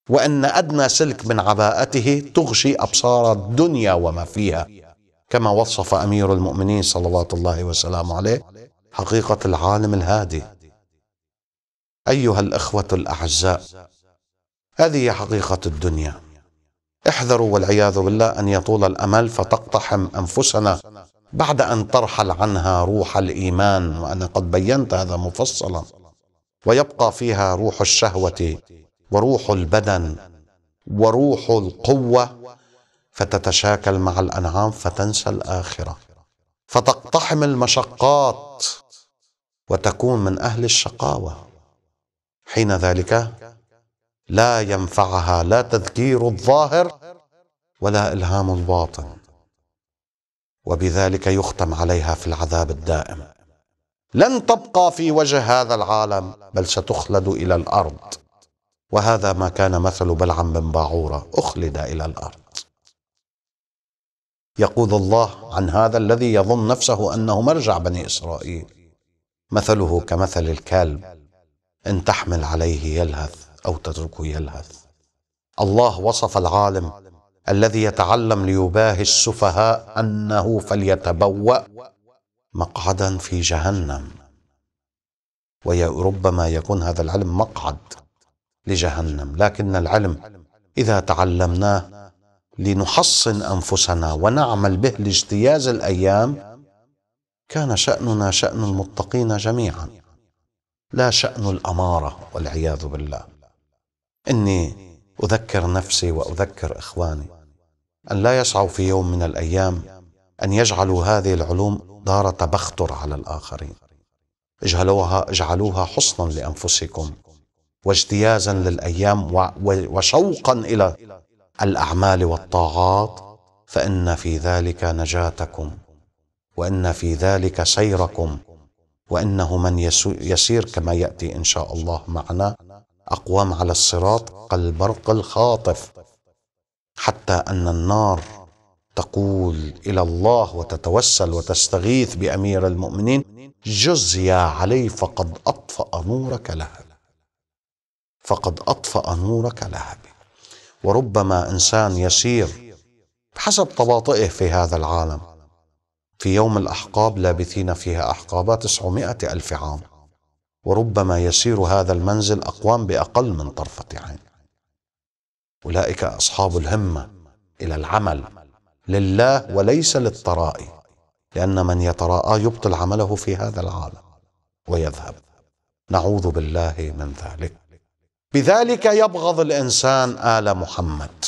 Speaker 1: وأن أدنى سلك من عباءته تغشي أبصار الدنيا وما فيها كما وصف أمير المؤمنين صلوات الله وسلامه عليه حقيقة العالم الهادي أيها الأخوة الأعزاء هذه هي حقيقة الدنيا احذروا والعياذ بالله أن يطول الأمل فتقتحم أنفسنا بعد أن ترحل عنها روح الإيمان وأنا قد بينت هذا مفصلا ويبقى فيها روح الشهوة وروح البدن وروح القوه فتتشاكل مع الانعام فتنسى الاخره فتقتحم المشقات وتكون من اهل الشقاوه حين ذلك لا ينفعها لا تذكير الظاهر ولا الهام الباطن وبذلك يختم عليها في العذاب الدائم لن تبقى في وجه هذا العالم بل ستخلد الى الارض وهذا ما كان مثل بلعم بن باعورة أخلد إلى الأرض يقول الله عن هذا الذي يظن نفسه أنه مرجع بني إسرائيل مثله كمثل الكلب إن تحمل عليه يلهث أو تتركه يلهث الله وصف العالم الذي يتعلم ليباهي السفهاء أنه فليتبوأ مقعدا في جهنم وربما يكون هذا العلم مقعد لجهنم لكن العلم إذا تعلمناه لنحصن أنفسنا ونعمل به لاجتياز الأيام كان شأننا شأن المتقين جميعا لا شأن الأمارة والعياذ بالله إني أذكر نفسي وأذكر إخواني أن لا يسعوا في يوم من الأيام أن يجعلوا هذه العلوم دار تبختر على الآخرين اجعلوها اجعلوها حصنا لأنفسكم واجتيازا للايام وشوقا الى الاعمال والطاعات فان في ذلك نجاتكم وان في ذلك سيركم وانه من يسير كما ياتي ان شاء الله معنا اقوام على الصراط كالبرق الخاطف حتى ان النار تقول الى الله وتتوسل وتستغيث بامير المؤمنين جزيا علي فقد اطفا نورك لهب فقد أطفأ نورك لهبي وربما إنسان يسير حسب تباطئه في هذا العالم في يوم الأحقاب لابثين فيها أحقابا تسعمائة ألف عام وربما يسير هذا المنزل أقوام بأقل من طرفة عين أولئك أصحاب الهمة إلى العمل لله وليس للترائي لأن من يتراءى يبطل عمله في هذا العالم ويذهب نعوذ بالله من ذلك بذلك يبغض الإنسان آل محمد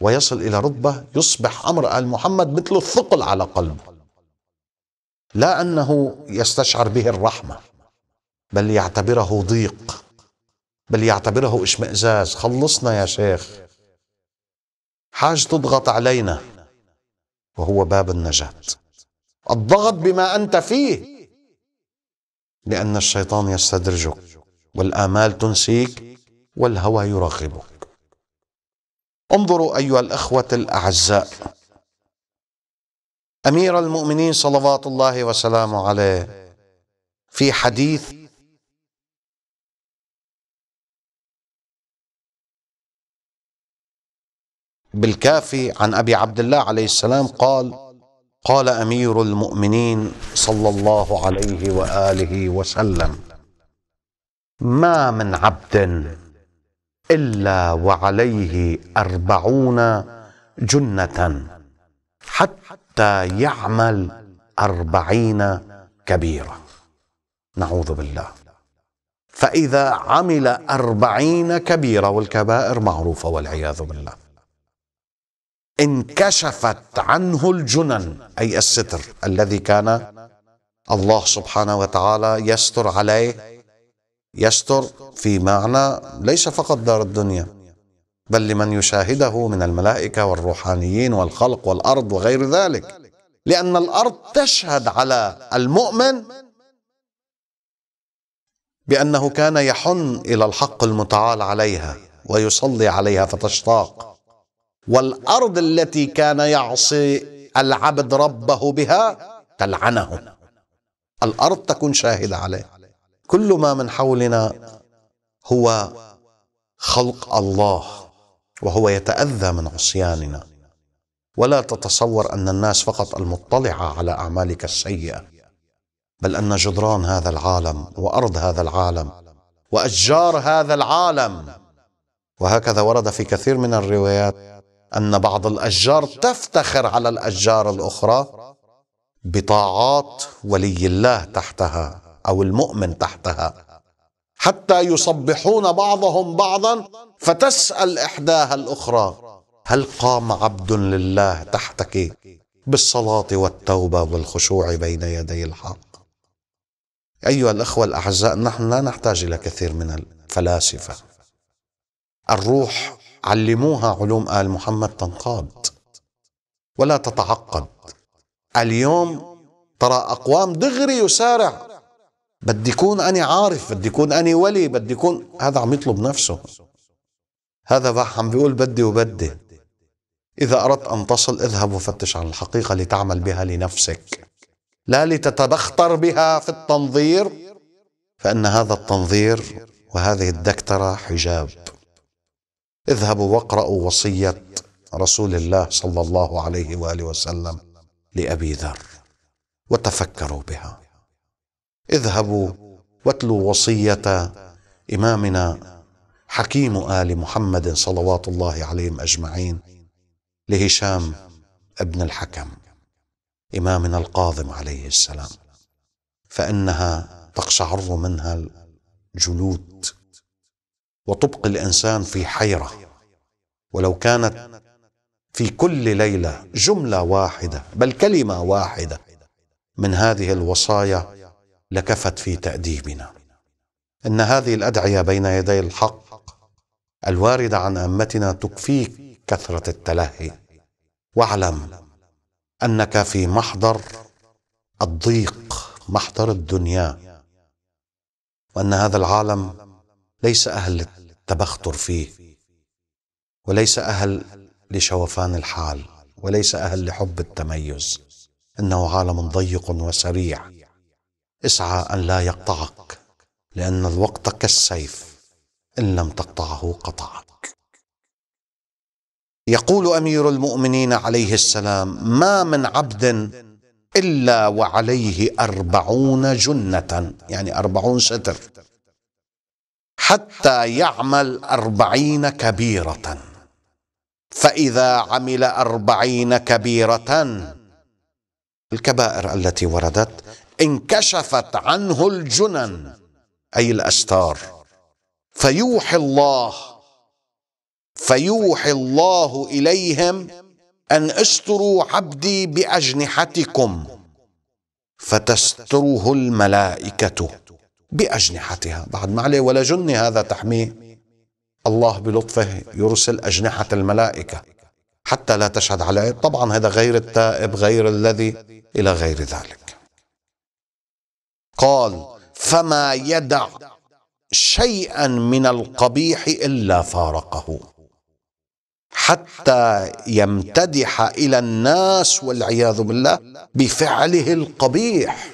Speaker 1: ويصل إلى رتبة يصبح أمر آل محمد مثل الثقل على قلبه لا أنه يستشعر به الرحمة بل يعتبره ضيق بل يعتبره اشمئزاز خلصنا يا شيخ حاج تضغط علينا وهو باب النجاة الضغط بما أنت فيه لأن الشيطان يستدرجك والآمال تنسيك والهوى يرغبك انظروا أيها الأخوة الأعزاء أمير المؤمنين صلوات الله وسلامه عليه في حديث بالكافي عن أبي عبد الله عليه السلام قال قال أمير المؤمنين صلى الله عليه وآله وسلم ما من عبد إلا وعليه أربعون جنة حتى يعمل أربعين كبيرة نعوذ بالله فإذا عمل أربعين كبيرة والكبائر معروفة والعياذ بالله انكشفت عنه الجنن أي الستر الذي كان الله سبحانه وتعالى يستر عليه يستر في معنى ليس فقط دار الدنيا بل لمن يشاهده من الملائكة والروحانيين والخلق والأرض وغير ذلك لأن الأرض تشهد على المؤمن بأنه كان يحن إلى الحق المتعال عليها ويصلي عليها فتشتاق والأرض التي كان يعصي العبد ربه بها تلعنه الأرض تكون شاهدة عليه كل ما من حولنا هو خلق الله وهو يتاذى من عصياننا ولا تتصور ان الناس فقط المطلعه على اعمالك السيئه بل ان جدران هذا العالم وارض هذا العالم واشجار هذا العالم وهكذا ورد في كثير من الروايات ان بعض الاشجار تفتخر على الاشجار الاخرى بطاعات ولي الله تحتها أو المؤمن تحتها حتى يصبحون بعضهم بعضا فتسأل إحداها الأخرى هل قام عبد لله تحتك بالصلاة والتوبة والخشوع بين يدي الحق أيها الأخوة الأعزاء نحن لا نحتاج إلى كثير من الفلاسفة الروح علموها علوم آل محمد تنقاد ولا تتعقد اليوم ترى أقوام دغري يسارع بدي يكون أنا عارف بدي يكون أنا ولي بدي يكون هذا عم يطلب نفسه هذا بقى عم بيقول بدي وبدي إذا أردت أن تصل اذهب وفتش عن الحقيقة لتعمل بها لنفسك لا لتتبختر بها في التنظير فإن هذا التنظير وهذه الدكترة حجاب اذهبوا واقرأوا وصية رسول الله صلى الله عليه وآله وسلم لأبي ذر وتفكروا بها اذهبوا واتلوا وصيه امامنا حكيم ال محمد صلوات الله عليهم اجمعين لهشام ابن الحكم امامنا القاضم عليه السلام فانها تقشعر منها الجلود وتبقي الانسان في حيره ولو كانت في كل ليله جمله واحده بل كلمه واحده من هذه الوصايا لكفت في تأديبنا إن هذه الأدعية بين يدي الحق الواردة عن أمتنا تكفيك كثرة التلهي واعلم أنك في محضر الضيق محضر الدنيا وأن هذا العالم ليس أهل التبختر فيه وليس أهل لشوفان الحال وليس أهل لحب التميز إنه عالم ضيق وسريع اسعى أن لا يقطعك لأن الوقت كالسيف إن لم تقطعه قطعك يقول أمير المؤمنين عليه السلام ما من عبد إلا وعليه أربعون جنة يعني أربعون ستر حتى يعمل أربعين كبيرة فإذا عمل أربعين كبيرة الكبائر التي وردت انكشفت عنه الجنن أي الأستار فيوحي الله فيوحي الله إليهم أن استروا عبدي بأجنحتكم فتستره الملائكة بأجنحتها بعد ما عليه ولا جن هذا تحميه الله بلطفه يرسل أجنحة الملائكة حتى لا تشهد عليه طبعا هذا غير التائب غير الذي إلى غير ذلك قال فما يدع شيئا من القبيح الا فارقه حتى يمتدح الى الناس والعياذ بالله بفعله القبيح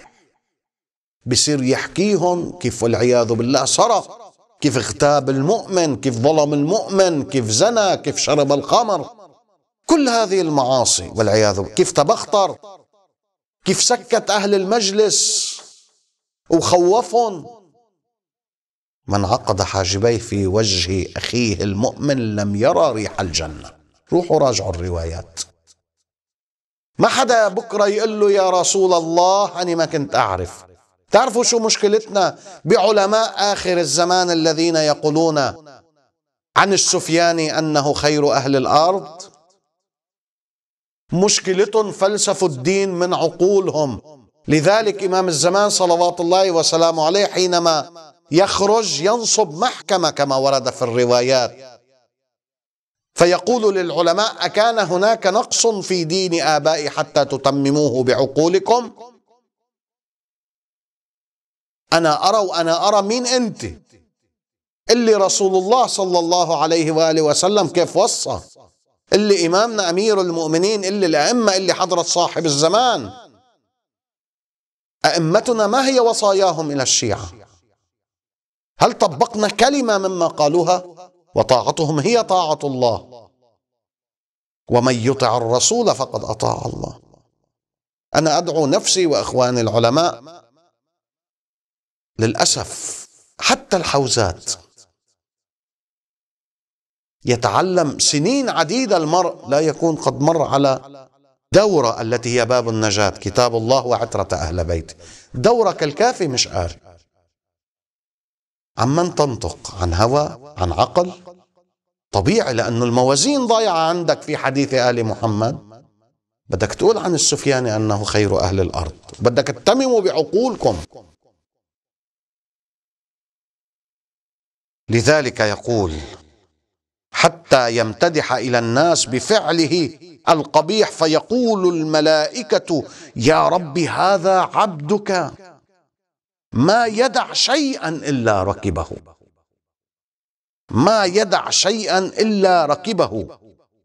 Speaker 1: بصير يحكيهم كيف والعياذ بالله سرق كيف اغتاب المؤمن كيف ظلم المؤمن كيف زنى كيف شرب الخمر كل هذه المعاصي والعياذ بالله كيف تبختر كيف سكت اهل المجلس وخوفهم من عقد حاجبيه في وجه أخيه المؤمن لم يرى ريح الجنة روحوا راجعوا الروايات ما حدا بكرة يقول له يا رسول الله أنا ما كنت أعرف تعرفوا شو مشكلتنا بعلماء آخر الزمان الذين يقولون عن السفياني أنه خير أهل الأرض مشكلة فلسفوا الدين من عقولهم لذلك إمام الزمان صلوات الله وسلامه عليه حينما يخرج ينصب محكمة كما ورد في الروايات فيقول للعلماء أكان هناك نقص في دين آبائي حتى تتمموه بعقولكم أنا أرى وأنا أرى مين أنت اللي رسول الله صلى الله عليه وآله وسلم كيف وصى اللي إمامنا أمير المؤمنين اللي الأئمة اللي حضرة صاحب الزمان أئمتنا ما هي وصاياهم إلى الشيعة هل طبقنا كلمة مما قالوها وطاعتهم هي طاعة الله ومن يطع الرسول فقد أطاع الله أنا أدعو نفسي وإخواني العلماء للأسف حتى الحوزات يتعلم سنين عديدة المرء لا يكون قد مر على دورة التي هي باب النجاة كتاب الله وعترة أهل بيته دورة كالكافي مش عن عمن تنطق عن هوى عن عقل طبيعي لأنه الموازين ضايعة عندك في حديث آل محمد بدك تقول عن السفياني أنه خير أهل الأرض بدك تتمموا بعقولكم لذلك يقول حتى يمتدح إلى الناس بفعله القبيح فيقول الملائكة يا رب هذا عبدك ما يدع شيئا إلا ركبه ما يدع شيئا إلا ركبه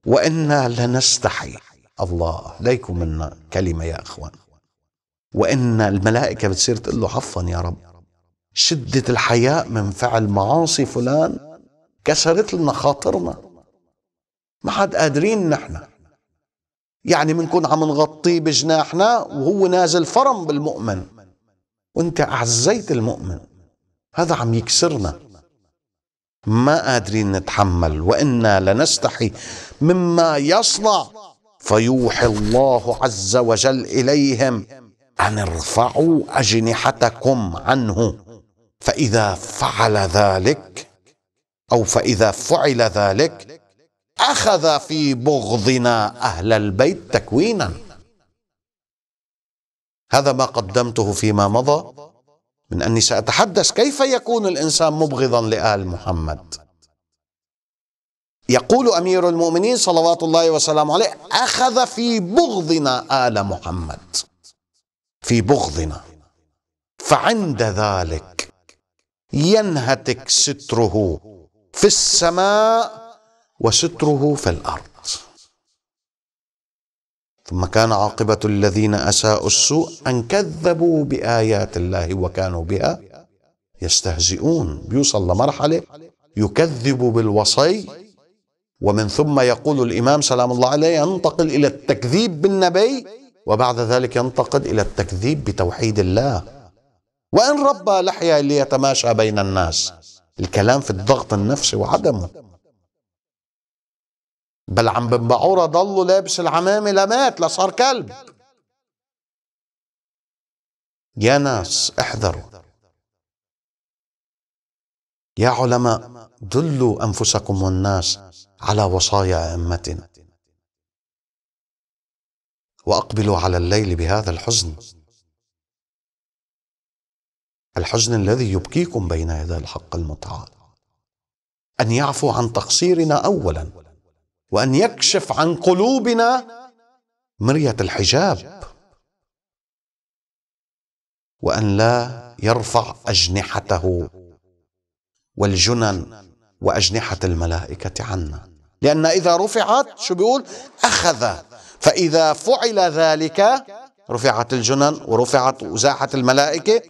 Speaker 1: وإنا لنستحي الله ليكم منا كلمة يا أخوان وإن الملائكة بتصير تقول له عفوا يا رب شدة الحياء من فعل معاصي فلان كسرت لنا خاطرنا ما حد قادرين نحن يعني بنكون عم نغطيه بجناحنا وهو نازل فرم بالمؤمن وانت اعزيت المؤمن هذا عم يكسرنا ما قادرين نتحمل وانا لنستحي مما يصنع فيوحي الله عز وجل اليهم ان ارفعوا اجنحتكم عنه فاذا فعل ذلك او فاذا فعل ذلك أخذ في بغضنا أهل البيت تكوينا هذا ما قدمته فيما مضى من أني سأتحدث كيف يكون الإنسان مبغضا لآل محمد يقول أمير المؤمنين صلوات الله وسلامه عليه أخذ في بغضنا آل محمد في بغضنا فعند ذلك ينهتك ستره في السماء وستره في الارض ثم كان عاقبه الذين اساءوا السوء ان كذبوا بايات الله وكانوا بها يستهزئون بيوصل لمرحله يكذب بالوصي ومن ثم يقول الامام سلام الله عليه ينتقل الى التكذيب بالنبي وبعد ذلك ينتقل الى التكذيب بتوحيد الله وان ربى لحيه ليتماشى بين الناس الكلام في الضغط النفسي وعدمه عم بن بعوره ضلوا لابس العمامه لمات لصار كلب يا ناس احذروا يا علماء دلوا انفسكم والناس على وصايا ائمتنا واقبلوا على الليل بهذا الحزن الحزن الذي يبكيكم بين يدي الحق المتعال ان يعفو عن تقصيرنا اولا وأن يكشف عن قلوبنا مرية الحجاب وأن لا يرفع أجنحته والجنن وأجنحة الملائكة عنا لأن إذا رفعت شو بيقول أخذ فإذا فعل ذلك رفعت الجنن ورفعت وزاحت الملائكة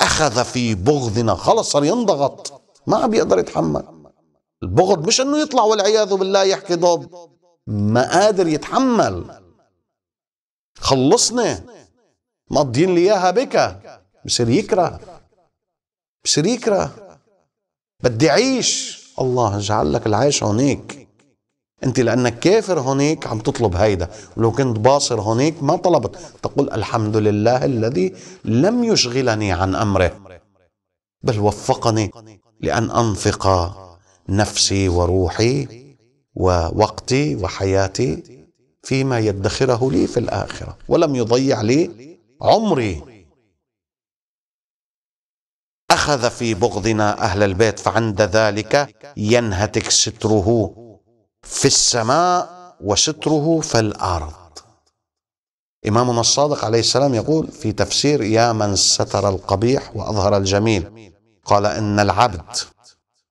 Speaker 1: أخذ في بغضنا خلص صار ينضغط ما عم بيقدر يتحمل البغض مش انه يطلع والعياذ بالله يحكي ضد ما قادر يتحمل خلصنا مقضين لي اياها بك بصير يكره بصير يكره بدي عيش الله اجعل لك العيش هونيك انت لانك كافر هونيك عم تطلب هيدا ولو كنت باصر هونيك ما طلبت تقول الحمد لله الذي لم يشغلني عن امره بل وفقني لان انفق نفسي وروحي ووقتي وحياتي فيما يدخره لي في الاخره ولم يضيع لي عمري اخذ في بغضنا اهل البيت فعند ذلك ينهتك ستره في السماء وستره في الارض إمامنا الصادق عليه السلام يقول في تفسير يا من ستر القبيح وأظهر الجميل قال إن العبد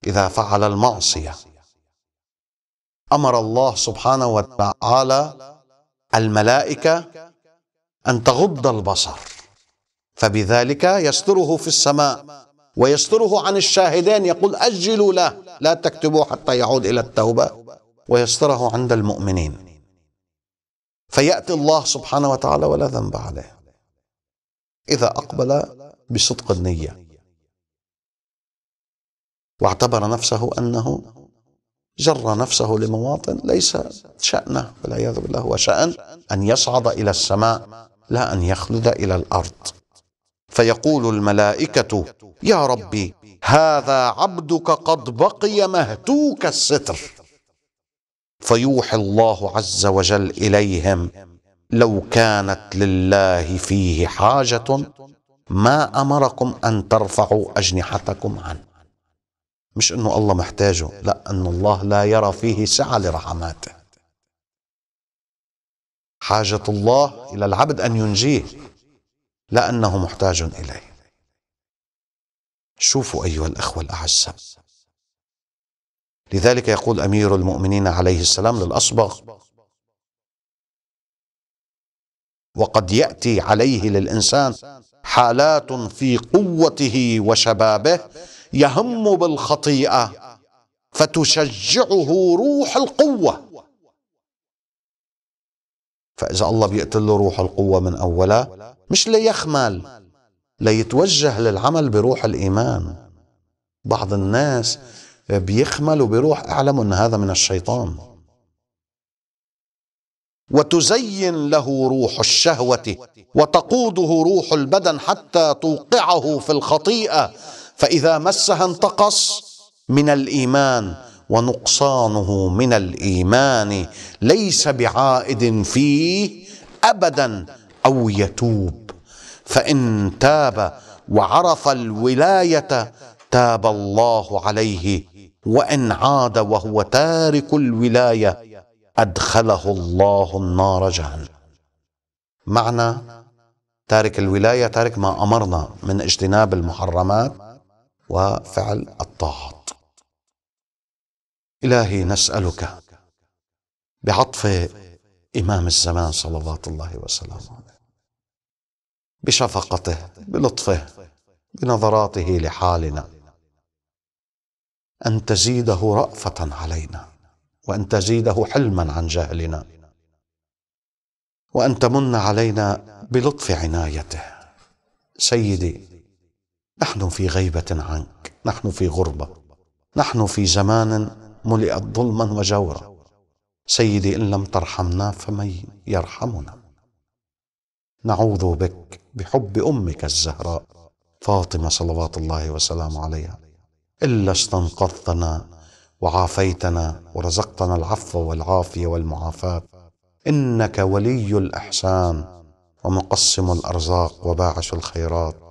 Speaker 1: إذا فعل المعصية أمر الله سبحانه وتعالى الملائكة أن تغض البصر فبذلك يستره في السماء ويستره عن الشاهدين يقول أجلوا له لا تكتبوا حتى يعود إلى التوبة ويستره عند المؤمنين فيأتي الله سبحانه وتعالى ولا ذنب عليه إذا أقبل بصدق النية واعتبر نفسه أنه جر نفسه لمواطن ليس شأنه والعياذ بالله هو شأن أن يصعد إلى السماء لا أن يخلد إلى الأرض فيقول الملائكة يا ربي هذا عبدك قد بقي مهتوك الستر فيوحي الله عز وجل إليهم لو كانت لله فيه حاجة ما أمركم أن ترفعوا أجنحتكم عنه مش انه الله محتاجه لا ان الله لا يرى فيه سعة لرحماته حاجة الله إلى العبد أن ينجيه لا أنه محتاج إليه شوفوا أيها الأخوة الأعزاء لذلك يقول أمير المؤمنين عليه السلام للأصبغ وقد يأتي عليه للإنسان حالات في قوته وشبابه يهم بالخطيئه فتشجعه روح القوه فاذا الله بيقتل له روح القوه من اولها مش ليخمل ليتوجه للعمل بروح الايمان بعض الناس بيخمل وبيروح اعلم ان هذا من الشيطان وتزين له روح الشهوه وتقوده روح البدن حتى توقعه في الخطيئه فإذا مسها انتقص من الإيمان ونقصانه من الإيمان ليس بعائد فيه أبدا أو يتوب فإن تاب وعرف الولاية تاب الله عليه وإن عاد وهو تارك الولاية أدخله الله النار جهنم معنى تارك الولاية تارك ما أمرنا من اجتناب المحرمات وفعل الطاعات إلهي نسألك بعطف إمام الزمان صلوات الله وسلامه عليه بشفقته بلطفه بنظراته لحالنا أن تزيده رأفة علينا وأن تزيده حلما عن جهلنا وأن تمن علينا بلطف عنايته سيدي نحن في غيبة عنك نحن في غربة نحن في زمان ملئت ظلما وجورا سيدي إن لم ترحمنا فمن يرحمنا نعوذ بك بحب أمك الزهراء فاطمة صلوات الله وسلامه عليها إلا استنقذتنا وعافيتنا ورزقتنا العفو والعافية والمعافاة إنك ولي الإحسان ومقسم الأرزاق وباعث الخيرات